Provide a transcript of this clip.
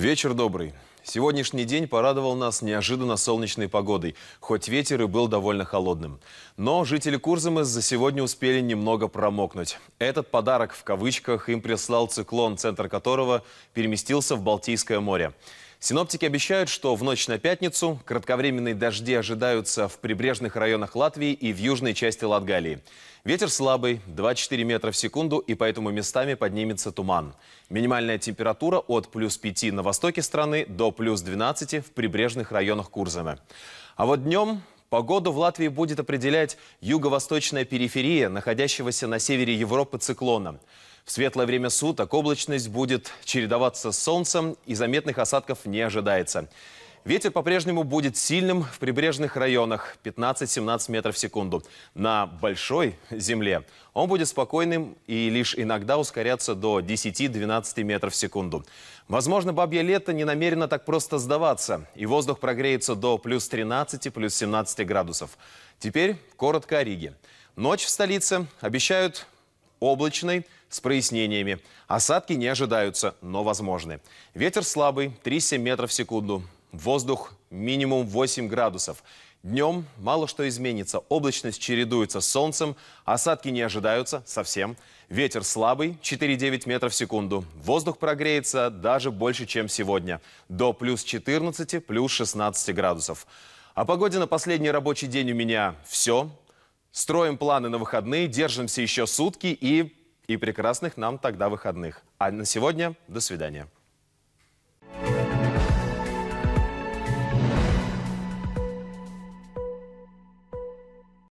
Вечер добрый. Сегодняшний день порадовал нас неожиданно солнечной погодой, хоть ветер и был довольно холодным. Но жители Курзамы за сегодня успели немного промокнуть. Этот подарок в кавычках им прислал циклон, центр которого переместился в Балтийское море. Синоптики обещают, что в ночь на пятницу кратковременные дожди ожидаются в прибрежных районах Латвии и в южной части Латгалии. Ветер слабый, 24 метра в секунду, и поэтому местами поднимется туман. Минимальная температура от плюс 5 на востоке страны до плюс 12 в прибрежных районах Курзена. А вот днем Погоду в Латвии будет определять юго-восточная периферия, находящегося на севере Европы циклона. В светлое время суток облачность будет чередоваться с солнцем и заметных осадков не ожидается. Ветер по-прежнему будет сильным в прибрежных районах 15-17 метров в секунду. На большой земле он будет спокойным и лишь иногда ускоряться до 10-12 метров в секунду. Возможно, бабье лето не намерено так просто сдаваться, и воздух прогреется до плюс 13, плюс 17 градусов. Теперь коротко о Риге. Ночь в столице обещают облачный с прояснениями. Осадки не ожидаются, но возможны. Ветер слабый, 3-7 метров в секунду. Воздух минимум 8 градусов. Днем мало что изменится. Облачность чередуется с солнцем, осадки не ожидаются совсем. Ветер слабый, 4-9 метров в секунду. Воздух прогреется даже больше, чем сегодня. До плюс 14, плюс 16 градусов. О погоде на последний рабочий день у меня все. Строим планы на выходные, держимся еще сутки и, и прекрасных нам тогда выходных. А на сегодня до свидания.